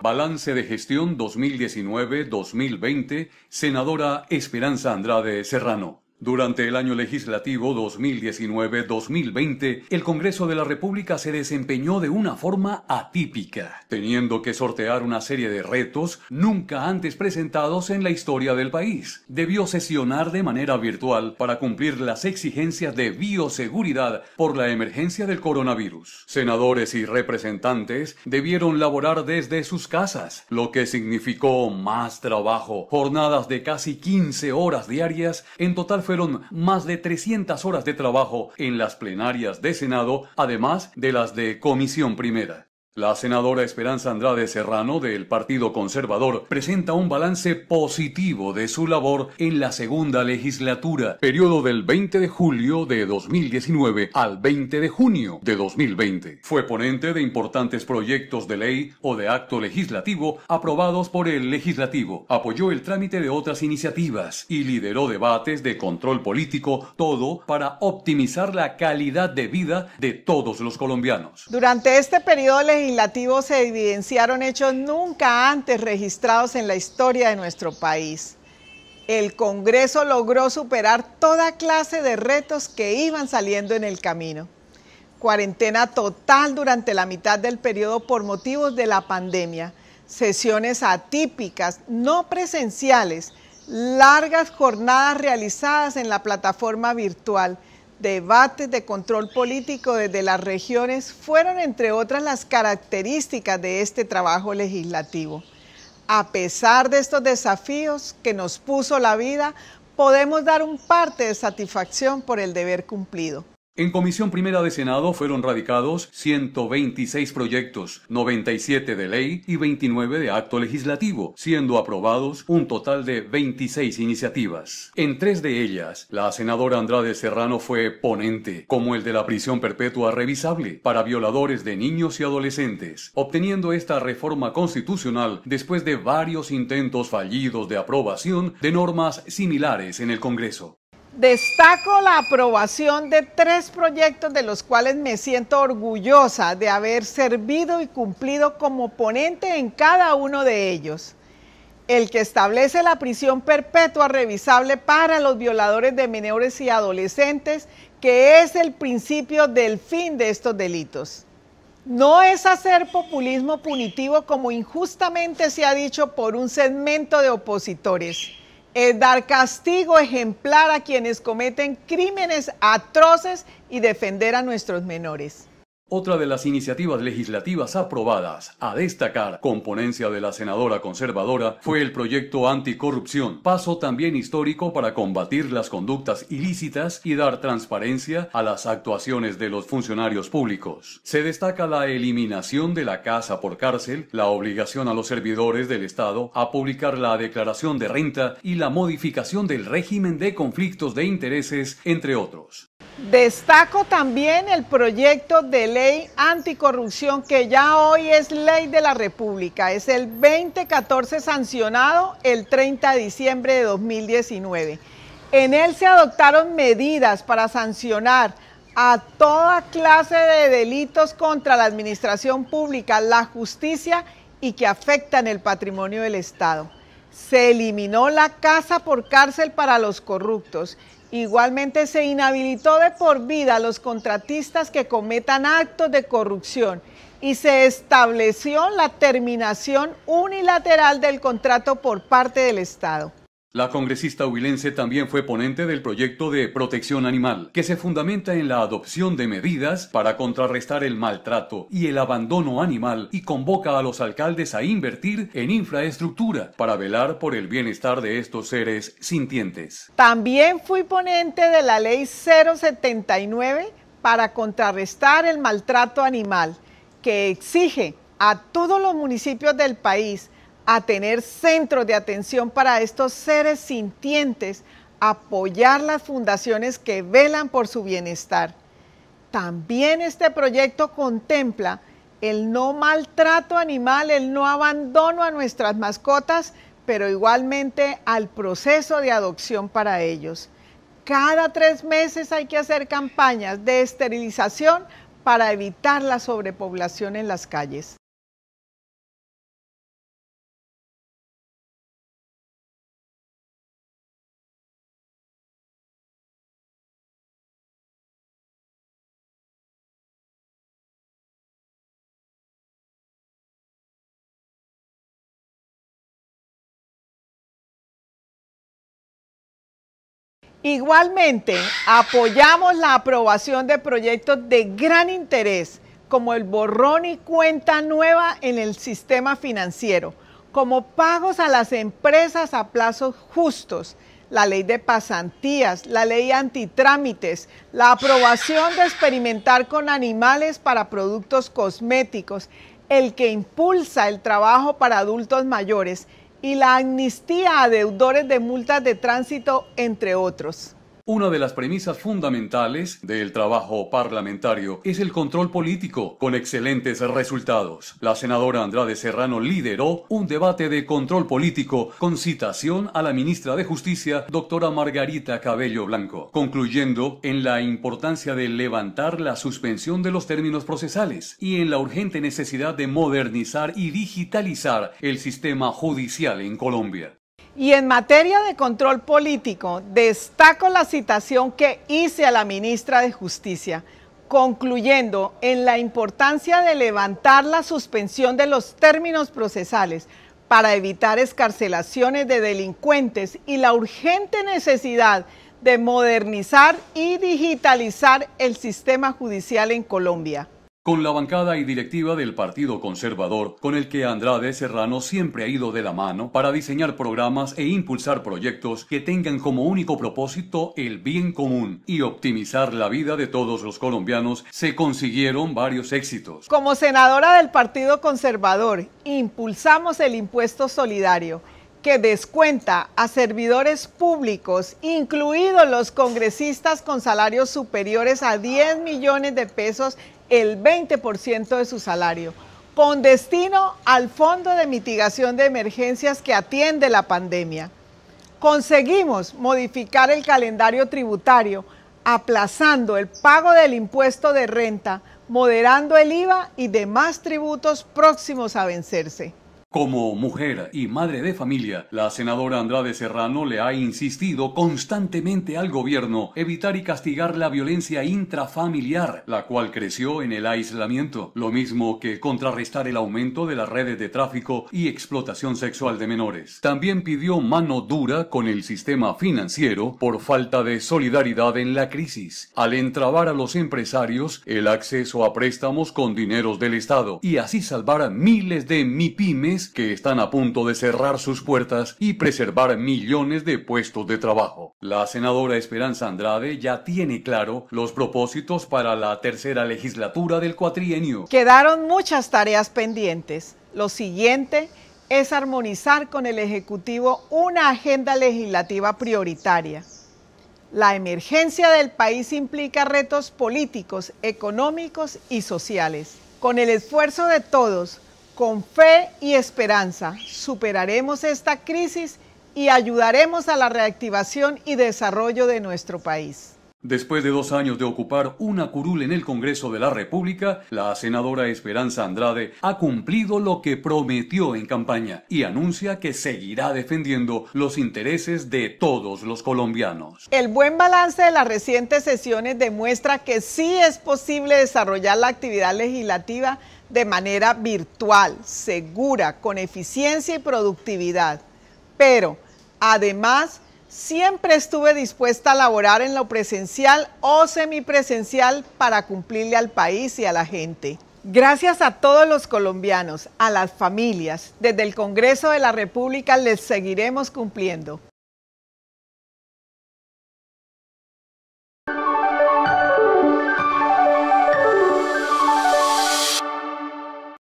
Balance de gestión 2019-2020, senadora Esperanza Andrade Serrano. Durante el año legislativo 2019-2020, el Congreso de la República se desempeñó de una forma atípica, teniendo que sortear una serie de retos nunca antes presentados en la historia del país. Debió sesionar de manera virtual para cumplir las exigencias de bioseguridad por la emergencia del coronavirus. Senadores y representantes debieron laborar desde sus casas, lo que significó más trabajo, jornadas de casi 15 horas diarias, en total fueron más de 300 horas de trabajo en las plenarias de Senado, además de las de Comisión Primera. La senadora Esperanza Andrade Serrano del Partido Conservador presenta un balance positivo de su labor en la segunda legislatura, periodo del 20 de julio de 2019 al 20 de junio de 2020. Fue ponente de importantes proyectos de ley o de acto legislativo aprobados por el legislativo, apoyó el trámite de otras iniciativas y lideró debates de control político, todo para optimizar la calidad de vida de todos los colombianos. Durante este periodo se evidenciaron hechos nunca antes registrados en la historia de nuestro país. El Congreso logró superar toda clase de retos que iban saliendo en el camino. Cuarentena total durante la mitad del periodo por motivos de la pandemia, sesiones atípicas, no presenciales, largas jornadas realizadas en la plataforma virtual, debates de control político desde las regiones fueron, entre otras, las características de este trabajo legislativo. A pesar de estos desafíos que nos puso la vida, podemos dar un parte de satisfacción por el deber cumplido. En Comisión Primera de Senado fueron radicados 126 proyectos, 97 de ley y 29 de acto legislativo, siendo aprobados un total de 26 iniciativas. En tres de ellas, la senadora Andrade Serrano fue ponente, como el de la prisión perpetua revisable para violadores de niños y adolescentes, obteniendo esta reforma constitucional después de varios intentos fallidos de aprobación de normas similares en el Congreso. Destaco la aprobación de tres proyectos de los cuales me siento orgullosa de haber servido y cumplido como ponente en cada uno de ellos. El que establece la prisión perpetua revisable para los violadores de menores y adolescentes, que es el principio del fin de estos delitos. No es hacer populismo punitivo como injustamente se ha dicho por un segmento de opositores es dar castigo ejemplar a quienes cometen crímenes atroces y defender a nuestros menores. Otra de las iniciativas legislativas aprobadas a destacar componencia de la senadora conservadora fue el proyecto anticorrupción, paso también histórico para combatir las conductas ilícitas y dar transparencia a las actuaciones de los funcionarios públicos. Se destaca la eliminación de la casa por cárcel, la obligación a los servidores del Estado a publicar la declaración de renta y la modificación del régimen de conflictos de intereses, entre otros. Destaco también el proyecto de ley anticorrupción que ya hoy es ley de la República. Es el 2014 sancionado el 30 de diciembre de 2019. En él se adoptaron medidas para sancionar a toda clase de delitos contra la administración pública, la justicia y que afectan el patrimonio del Estado. Se eliminó la casa por cárcel para los corruptos Igualmente se inhabilitó de por vida a los contratistas que cometan actos de corrupción y se estableció la terminación unilateral del contrato por parte del Estado. La congresista huilense también fue ponente del proyecto de protección animal, que se fundamenta en la adopción de medidas para contrarrestar el maltrato y el abandono animal y convoca a los alcaldes a invertir en infraestructura para velar por el bienestar de estos seres sintientes. También fui ponente de la ley 079 para contrarrestar el maltrato animal, que exige a todos los municipios del país a tener centros de atención para estos seres sintientes, apoyar las fundaciones que velan por su bienestar. También este proyecto contempla el no maltrato animal, el no abandono a nuestras mascotas, pero igualmente al proceso de adopción para ellos. Cada tres meses hay que hacer campañas de esterilización para evitar la sobrepoblación en las calles. Igualmente, apoyamos la aprobación de proyectos de gran interés, como el borrón y cuenta nueva en el sistema financiero, como pagos a las empresas a plazos justos, la ley de pasantías, la ley antitrámites, la aprobación de experimentar con animales para productos cosméticos, el que impulsa el trabajo para adultos mayores y la amnistía a deudores de multas de tránsito, entre otros. Una de las premisas fundamentales del trabajo parlamentario es el control político, con excelentes resultados. La senadora Andrade Serrano lideró un debate de control político con citación a la ministra de Justicia, doctora Margarita Cabello Blanco, concluyendo en la importancia de levantar la suspensión de los términos procesales y en la urgente necesidad de modernizar y digitalizar el sistema judicial en Colombia. Y en materia de control político, destaco la citación que hice a la ministra de Justicia, concluyendo en la importancia de levantar la suspensión de los términos procesales para evitar escarcelaciones de delincuentes y la urgente necesidad de modernizar y digitalizar el sistema judicial en Colombia con la bancada y directiva del Partido Conservador, con el que Andrade Serrano siempre ha ido de la mano para diseñar programas e impulsar proyectos que tengan como único propósito el bien común y optimizar la vida de todos los colombianos, se consiguieron varios éxitos. Como senadora del Partido Conservador, impulsamos el impuesto solidario que descuenta a servidores públicos, incluidos los congresistas con salarios superiores a 10 millones de pesos el 20% de su salario, con destino al Fondo de Mitigación de Emergencias que atiende la pandemia. Conseguimos modificar el calendario tributario, aplazando el pago del impuesto de renta, moderando el IVA y demás tributos próximos a vencerse. Como mujer y madre de familia, la senadora Andrade Serrano le ha insistido constantemente al gobierno evitar y castigar la violencia intrafamiliar, la cual creció en el aislamiento, lo mismo que contrarrestar el aumento de las redes de tráfico y explotación sexual de menores. También pidió mano dura con el sistema financiero por falta de solidaridad en la crisis, al entrabar a los empresarios el acceso a préstamos con dineros del Estado y así salvar a miles de MIPIMES que están a punto de cerrar sus puertas y preservar millones de puestos de trabajo. La senadora Esperanza Andrade ya tiene claro los propósitos para la tercera legislatura del cuatrienio. Quedaron muchas tareas pendientes. Lo siguiente es armonizar con el Ejecutivo una agenda legislativa prioritaria. La emergencia del país implica retos políticos, económicos y sociales. Con el esfuerzo de todos, con fe y esperanza superaremos esta crisis y ayudaremos a la reactivación y desarrollo de nuestro país. Después de dos años de ocupar una curul en el Congreso de la República, la senadora Esperanza Andrade ha cumplido lo que prometió en campaña y anuncia que seguirá defendiendo los intereses de todos los colombianos. El buen balance de las recientes sesiones demuestra que sí es posible desarrollar la actividad legislativa de manera virtual, segura, con eficiencia y productividad. Pero, además, Siempre estuve dispuesta a laborar en lo presencial o semipresencial para cumplirle al país y a la gente. Gracias a todos los colombianos, a las familias, desde el Congreso de la República les seguiremos cumpliendo.